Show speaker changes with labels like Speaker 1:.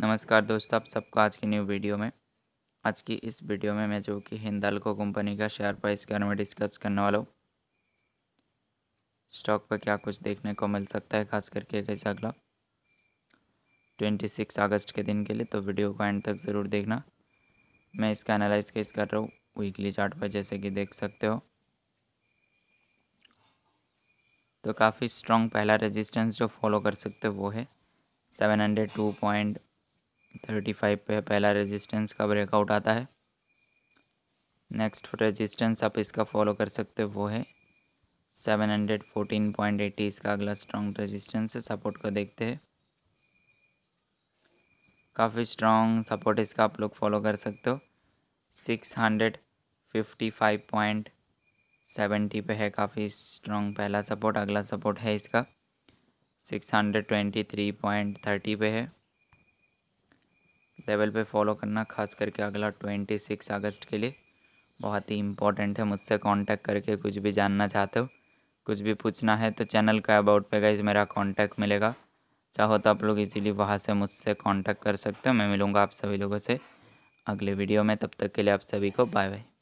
Speaker 1: नमस्कार दोस्तों आप सबका आज की न्यू वीडियो में आज की इस वीडियो में मैं जो कि हिंदालको कंपनी का शेयर प्राइस के बारे में डिस्कस करने वाला हूँ स्टॉक पर क्या कुछ देखने को मिल सकता है खास करके कैसा अगला ट्वेंटी सिक्स अगस्त के दिन के लिए तो वीडियो को एंड तक ज़रूर देखना मैं इसका एनालाइज कैसे कर रहा हूँ वीकली चार्ट पर जैसे कि देख सकते हो तो काफ़ी स्ट्रॉन्ग पहला रेजिस्टेंस जो फॉलो कर सकते हो वो है seven hundred two point thirty five पर पहला रेजिस्टेंस का ब्रेकआउट आता है नेक्स्ट रेजिस्टेंस आप इसका फॉलो कर सकते हो वो है seven hundred fourteen point eighty इसका अगला स्ट्रॉन्ग रेजिस्टेंस है सपोर्ट को देखते हैं काफ़ी स्ट्रॉन्ग सपोर्ट इसका आप लोग फॉलो कर सकते हो six hundred fifty five point seventy पे है काफ़ी स्ट्रॉन्ग पहला सपोर्ट अगला सपोर्ट है इसका six hundred twenty three point thirty पे है लेवल पे फॉलो करना खास करके अगला ट्वेंटी सिक्स अगस्त के लिए बहुत ही इंपॉर्टेंट है मुझसे कांटेक्ट करके कुछ भी जानना चाहते हो कुछ भी पूछना है तो चैनल का अबाउट पे गाइज मेरा कांटेक्ट मिलेगा चाहो तो आप लोग इजीली वहाँ से मुझसे कांटेक्ट कर सकते हो मैं मिलूँगा आप सभी लोगों से अगले वीडियो में तब तक के लिए आप सभी को बाय बाय